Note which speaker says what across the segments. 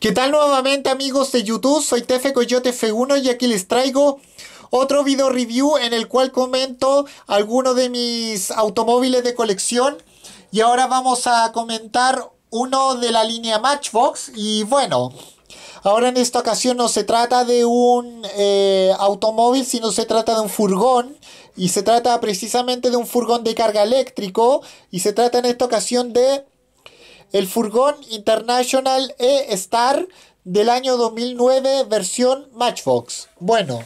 Speaker 1: ¿Qué tal nuevamente amigos de YouTube? Soy Tefe Coyote F1 y aquí les traigo otro video review en el cual comento algunos de mis automóviles de colección. Y ahora vamos a comentar uno de la línea Matchbox y bueno... Ahora en esta ocasión no se trata de un eh, automóvil, sino se trata de un furgón. Y se trata precisamente de un furgón de carga eléctrico. Y se trata en esta ocasión de el furgón International E-Star del año 2009 versión Matchbox. Bueno,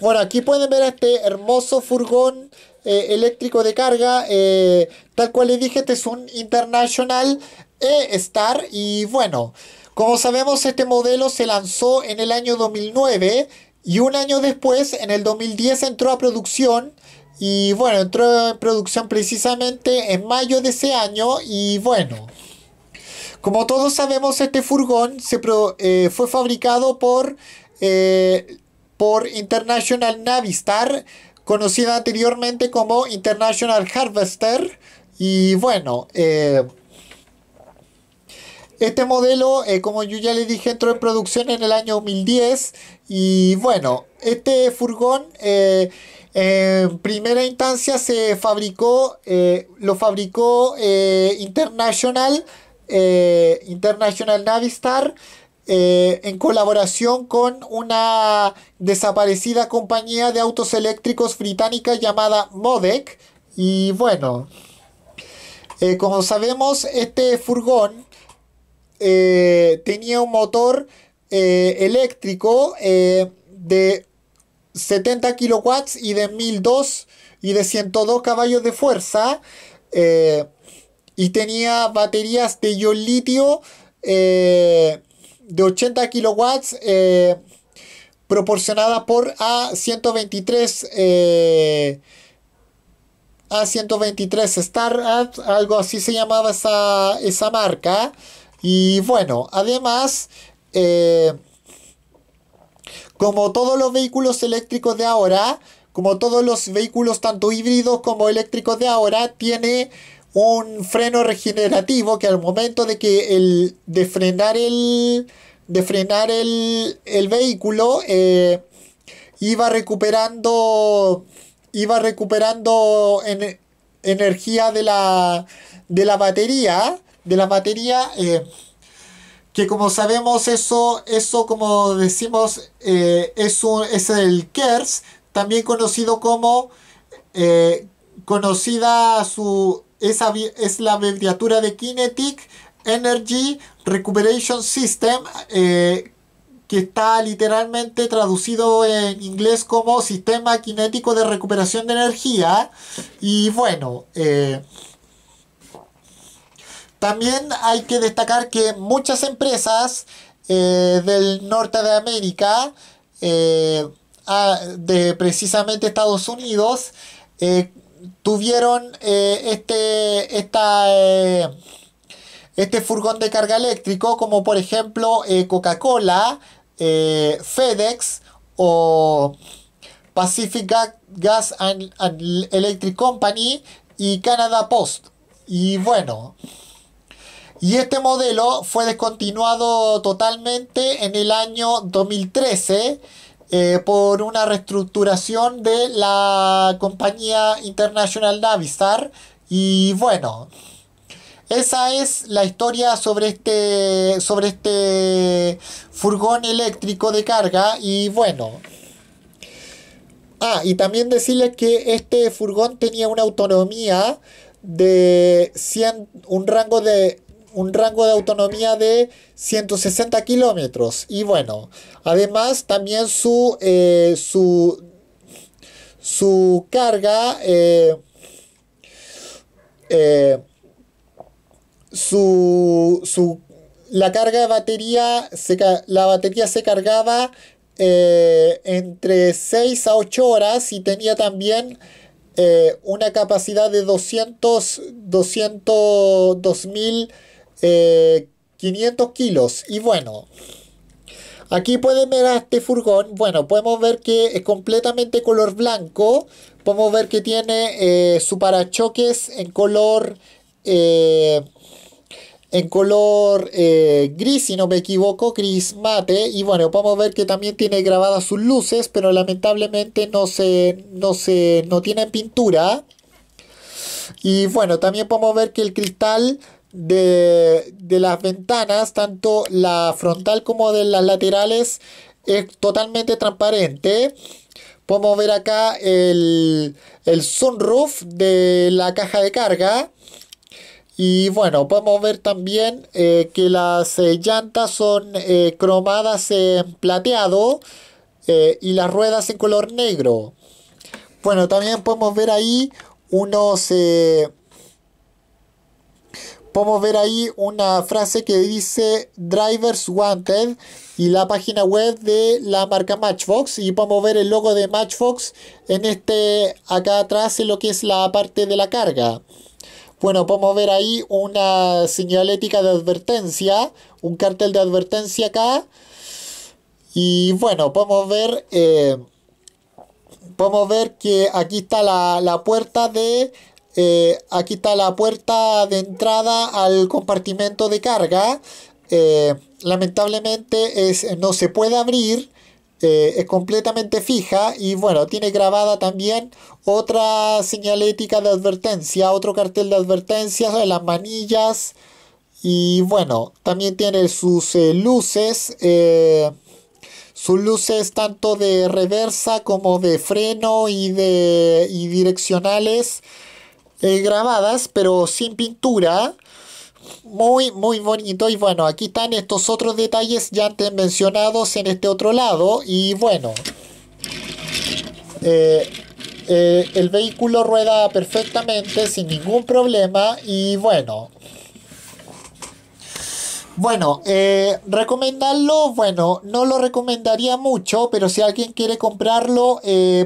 Speaker 1: bueno, aquí pueden ver este hermoso furgón eh, eléctrico de carga. Eh, tal cual le dije, este es un International E-Star. Y bueno, como sabemos, este modelo se lanzó en el año 2009 y un año después, en el 2010, entró a producción y bueno, entró en producción precisamente en mayo de ese año y bueno, como todos sabemos este furgón se eh, fue fabricado por, eh, por International Navistar, conocida anteriormente como International Harvester. Y bueno, eh, este modelo, eh, como yo ya le dije, entró en producción en el año 2010 y bueno, este furgón eh, en primera instancia se fabricó, eh, lo fabricó International, International Navistar en colaboración con una desaparecida compañía de autos eléctricos británica llamada Modec y bueno, como sabemos, este furgón eh, tenía un motor eh, eléctrico eh, de 70 kilowatts y de 1002 y de 102 caballos de fuerza y tenía baterías de ion litio de 80 kilowatts proporcionada por A123 A123 Star, algo así se llamaba esa marca. Y bueno, además, eh, como todos los vehículos eléctricos de ahora, como todos los vehículos tanto híbridos como eléctricos de ahora, tiene un freno regenerativo que al momento de que el de frenar el de frenar el, el vehículo eh, iba recuperando iba recuperando energía de la de la batería de la batería... Eh, que como sabemos eso, eso como decimos, eh, es, un, es el KERS, también conocido como, eh, conocida su, esa, es la abreviatura de Kinetic Energy Recuperation System, que está literalmente traducido en inglés como Sistema Kinético de Recuperación de Energía. Y bueno, también hay que destacar que muchas empresas eh, del norte de América, eh, ah, de precisamente Estados Unidos, eh, tuvieron este, este furgón de carga eléctrico, como por ejemplo Coca-Cola, FedEx o Pacific Gas and Electric Company y Canada Post. Y bueno. Y este modelo fue descontinuado totalmente en el año 2013 eh, por una reestructuración de la compañía International Navistar. Y bueno, esa es la historia sobre este, sobre este furgón eléctrico de carga. Y bueno. Ah, y también decirle que este furgón tenía una autonomía de 100, un rango de un rango de autonomía de 160 kilómetros. Y bueno, además también su, eh, su, su carga, eh, eh, su, su, la carga de batería, se, la batería se cargaba eh, entre 6 a 8 horas y tenía también eh, una capacidad de 200, 200, 2000 500 eh, kilos. Y bueno, aquí pueden ver a este furgón. Bueno, podemos ver que es completamente color blanco. Podemos ver que tiene eh, su parachoques en color... Eh, en color gris, si no me equivoco, gris mate. Y bueno, podemos ver que también tiene grabadas sus luces, pero lamentablemente no se, no se, no tienen pintura. Y bueno, también podemos ver que el cristal de, las ventanas, tanto la frontal como de las laterales, es totalmente transparente. Podemos ver acá el, sunroof de la caja de carga. Y bueno, podemos ver también eh, que las eh, llantas son eh, cromadas en plateado y las ruedas en color negro. Bueno, también podemos ver ahí unos podemos ver ahí una frase que dice Drivers Wanted y la página web de la marca Matchbox y podemos ver el logo de Matchbox en este acá atrás en lo que es la parte de la carga. Bueno, podemos ver ahí una señalética de advertencia, un cartel de advertencia acá. Y bueno, podemos ver, eh, podemos ver que aquí está la puerta de eh, aquí está la puerta de entrada al compartimento de carga. Eh, lamentablemente eh, no se puede abrir. es completamente fija y bueno, tiene grabada también otra señalética de advertencia, otro cartel de advertencia de las manillas y bueno, también tiene sus luces, sus luces tanto de reversa como de freno y de y direccionales. Eh, grabadas, pero sin pintura. Muy, muy bonito. Y bueno, aquí están estos otros detalles ya antes mencionados en este otro lado. Y bueno, eh, eh, el vehículo rueda perfectamente, sin ningún problema. Y bueno, bueno, recomendarlo, bueno, no lo recomendaría mucho, pero si alguien quiere comprarlo,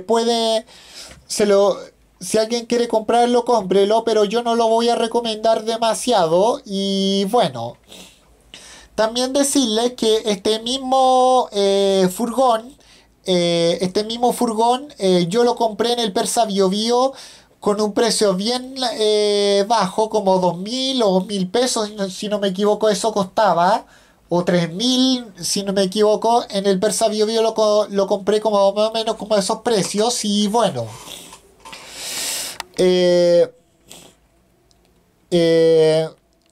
Speaker 1: puede, se lo, si alguien quiere comprarlo, cómprelo, pero yo no lo voy a recomendar demasiado. Y bueno, también decirles que este mismo eh, furgón, eh, este mismo furgón, eh, yo lo compré en el Persa Bio, Bio con un precio bien bajo, como 2.000 o 1.000 pesos, si no me equivoco, eso costaba o 3000, si no me equivoco, en el Persa Bio, Bio lo, lo compré como más o menos como esos precios y bueno. Eh, eh,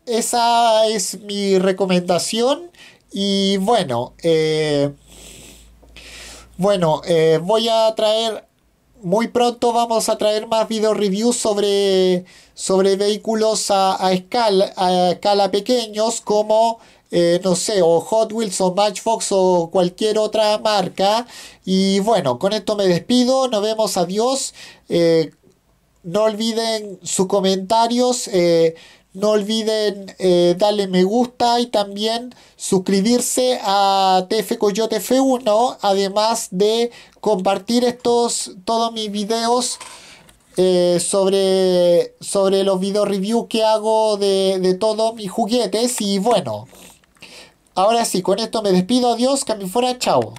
Speaker 1: esa es mi recomendación. Y bueno, eh, bueno, voy a traer muy pronto vamos a traer más video reviews sobre, sobre vehículos a, escala, a escala pequeños como, no sé, o Hot Wheels o Matchbox o cualquier otra marca. Y bueno, con esto me despido, nos vemos, adiós. No olviden sus comentarios, eh, no olviden eh, darle me gusta y también suscribirse a TF Coyote F1, además de compartir estos, todos mis videos. Eh, sobre, sobre los video reviews que hago de, de todos mis juguetes y bueno, ahora sí, con esto me despido, adiós, que me fuera, chao.